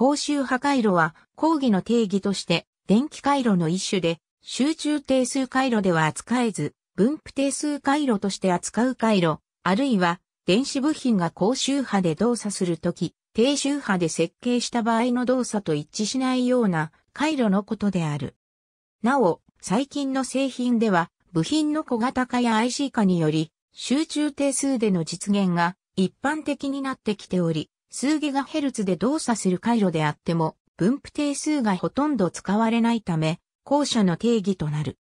高周波回路は、講義の定義として、電気回路の一種で、集中定数回路では扱えず、分布定数回路として扱う回路、あるいは、電子部品が高周波で動作するとき、低周波で設計した場合の動作と一致しないような回路のことである。なお、最近の製品では、部品の小型化や IC 化により、集中定数での実現が一般的になってきており、数ギガヘルツで動作する回路であっても、分布定数がほとんど使われないため、後者の定義となる。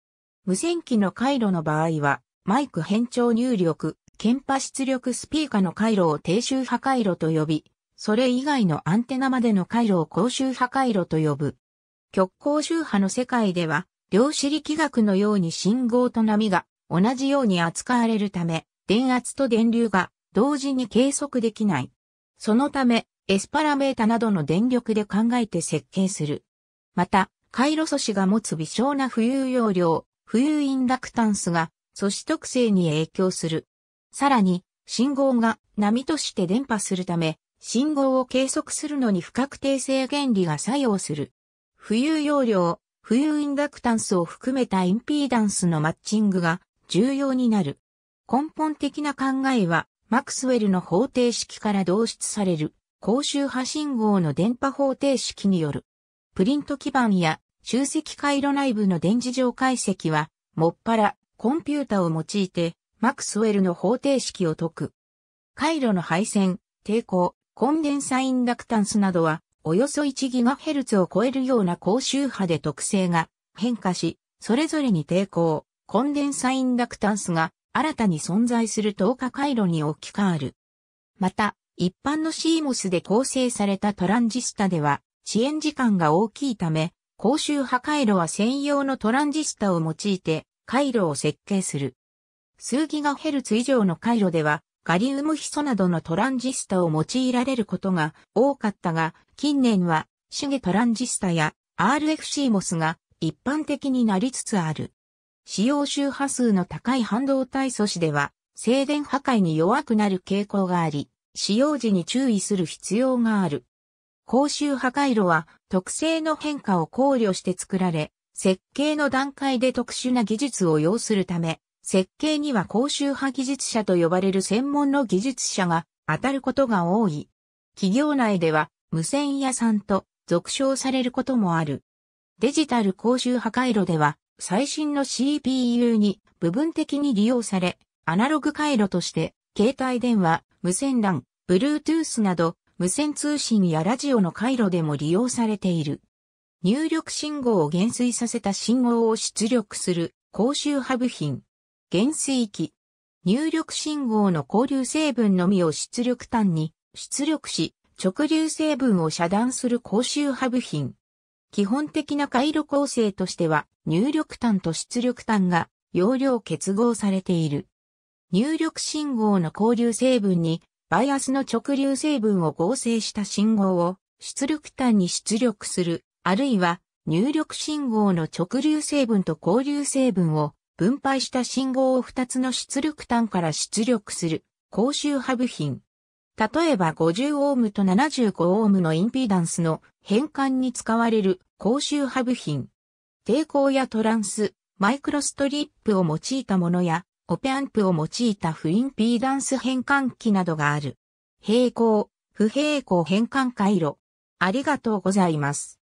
無線機の回路の場合は、マイク変調入力、検波出力スピーカーの回路を低周波回路と呼び、それ以外のアンテナまでの回路を高周波回路と呼ぶ。極高周波の世界では、量子力学のように信号と波が同じように扱われるため、電圧と電流が同時に計測できない。そのため、エスパラメータなどの電力で考えて設計する。また、回路素子が持つ微小な浮遊容量、浮遊インダクタンスが素子特性に影響する。さらに、信号が波として伝播するため、信号を計測するのに不確定性原理が作用する。浮遊容量、浮遊インダクタンスを含めたインピーダンスのマッチングが重要になる。根本的な考えは、マクスウェルの方程式から導出される高周波信号の電波方程式によるプリント基板や集積回路内部の電磁場解析は、もっぱらコンピュータを用いてマクスウェルの方程式を解く。回路の配線、抵抗、コンデンサインダクタンスなどは、およそ 1GHz を超えるような高周波で特性が変化し、それぞれに抵抗、コンデンサインダクタンスが新たに存在する透過回路に置き換わる。また、一般の CMOS で構成されたトランジスタでは、遅延時間が大きいため、高周波回路は専用のトランジスタを用いて回路を設計する。数ギガヘルツ以上の回路では、ガリウムヒ素などのトランジスタを用いられることが多かったが、近年は、シゲトランジスタや RFCMOS が一般的になりつつある。使用周波数の高い半導体素子では、静電破壊に弱くなる傾向があり、使用時に注意する必要がある。高周波回路は特性の変化を考慮して作られ、設計の段階で特殊な技術を要するため、設計には高周波技術者と呼ばれる専門の技術者が当たることが多い。企業内では無線屋さんと俗称されることもある。デジタル高周波回路では最新の CPU に部分的に利用され、アナログ回路として、携帯電話、無線 LAN、Bluetooth など、無線通信やラジオの回路でも利用されている。入力信号を減衰させた信号を出力する高周波部品。減衰器。入力信号の交流成分のみを出力端に出力し、直流成分を遮断する高周波部品。基本的な回路構成としては、入力端と出力端が容量結合されている。入力信号の交流成分に、バイアスの直流成分を合成した信号を出力端に出力する、あるいは入力信号の直流成分と交流成分を分配した信号を2つの出力端から出力する、高周波部品。例えば50オームと75オームのインピーダンスの変換に使われる高周波部品。抵抗やトランス、マイクロストリップを用いたものや、オペアンプを用いた不インピーダンス変換器などがある。平行、不平行変換回路。ありがとうございます。